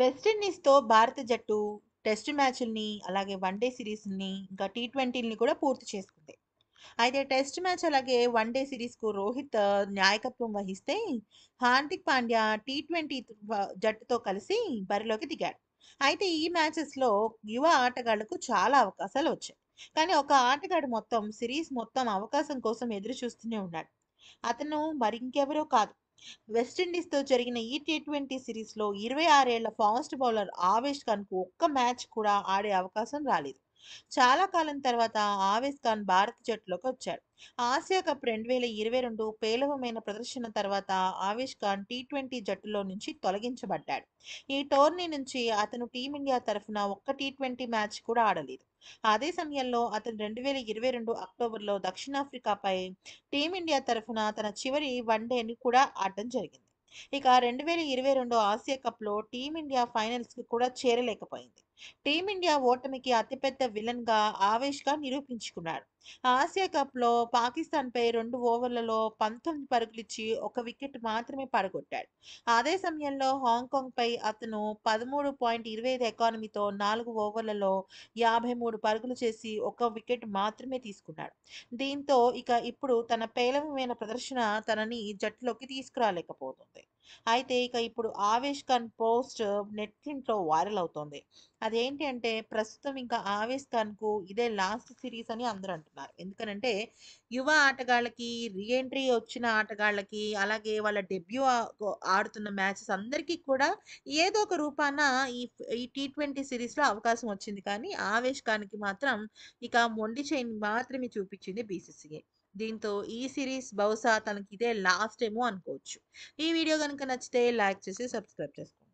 వెస్టిండీస్తో భారత జట్టు టెస్ట్ మ్యాచ్ల్ని అలాగే వన్ డే సిరీస్ని ఇంకా టీ ట్వంటీని కూడా పూర్తి చేసుకుంది అయితే టెస్ట్ మ్యాచ్ అలాగే వన్ డే సిరీస్కు రోహిత్ నాయకత్వం వహిస్తే హార్దిక్ పాండ్యా టీ ట్వంటీ జట్టుతో కలిసి బరిలోకి దిగాడు అయితే ఈ మ్యాచెస్లో యువ ఆటగాళ్లకు చాలా అవకాశాలు వచ్చాయి కానీ ఒక ఆటగాడు మొత్తం సిరీస్ మొత్తం అవకాశం కోసం ఎదురు చూస్తూనే ఉన్నాడు అతను మరింకెవరో కాదు వెస్టిండీస్తో జరిగిన ఈ టీ ట్వంటీ సిరీస్లో ఇరవై ఆరేళ్ల ఫాస్ట్ బౌలర్ ఆవేష్ ఖాన్కు ఒక్క మ్యాచ్ కూడా ఆడే అవకాశం రాలేదు చాలా కాలం తర్వాత ఆవేస్ ఖాన్ భారత జట్టులోకి వచ్చాడు ఆసియా కప్ రెండు వేల ఇరవై రెండు పేలవమైన ప్రదర్శన తర్వాత ఆవేష్ ఖాన్ టీ ట్వంటీ జట్టులో నుంచి తొలగించబడ్డాడు ఈ టోర్నీ నుంచి అతను టీమిండియా తరఫున ఒక్క టీ ట్వంటీ మ్యాచ్ కూడా ఆడలేదు అదే సమయంలో అతను రెండు వేల ఇరవై రెండు అక్టోబర్లో దక్షిణాఫ్రికాపై టీమిండియా తరఫున తన చివరి వన్డేని కూడా ఆడడం జరిగింది ఇక రెండు వేల ఇరవై రెండు ఆసియా కప్లో టీమిండియా ఫైనల్స్కి కూడా చేరలేకపోయింది టీమిండియా ఓటమికి అతిపెద్ద విలన్గా ఆవేష్గా నిరూపించుకున్నాడు ఆసియా కప్లో పాకిస్తాన్పై రెండు ఓవర్లలో పంతొమ్మిది పరుగులు ఇచ్చి ఒక వికెట్ మాత్రమే పడగొట్టాడు అదే సమయంలో హాంకాంగ్పై అతను పదమూడు పాయింట్ ఇరవై ఐదు ఎకానమీతో నాలుగు ఓవర్లలో యాభై మూడు పరుగులు చేసి ఒక వికెట్ మాత్రమే తీసుకున్నాడు దీంతో ఇక ఇప్పుడు తన పేలవమైన ప్రదర్శన తనని జట్టులోకి తీసుకురాలేకపోతుంది అయితే ఇక ఇప్పుడు ఆవేష్ ఖాన్ పోస్ట్ నెట్ఫ్లింట్లో వైరల్ అవుతోంది అదేంటి అంటే ప్రస్తుతం ఇంకా ఆవేష్ ఖాన్కు ఇదే లాస్ట్ సిరీస్ అని అందరూ అంటున్నారు ఎందుకనంటే యువ ఆటగాళ్ళకి రీఎంట్రీ వచ్చిన ఆటగాళ్ళకి అలాగే వాళ్ళ డెబ్యూ ఆడుతున్న మ్యాచెస్ అందరికీ కూడా ఏదో ఒక రూపాన ఈ ఈ టీ ట్వంటీ సిరీస్లో అవకాశం వచ్చింది కానీ ఆవేష్ ఖాన్కి మాత్రం ఇక మొండి చైన్ మాత్రమే చూపించింది బీసీసీఐ దీంతో ఈ సిరీస్ బహుశా తనకి ఇదే లాస్ట్ ఏమో అనుకోవచ్చు ఈ వీడియో కనుక నచ్చితే లైక్ చేసి సబ్స్క్రైబ్ చేసుకోండి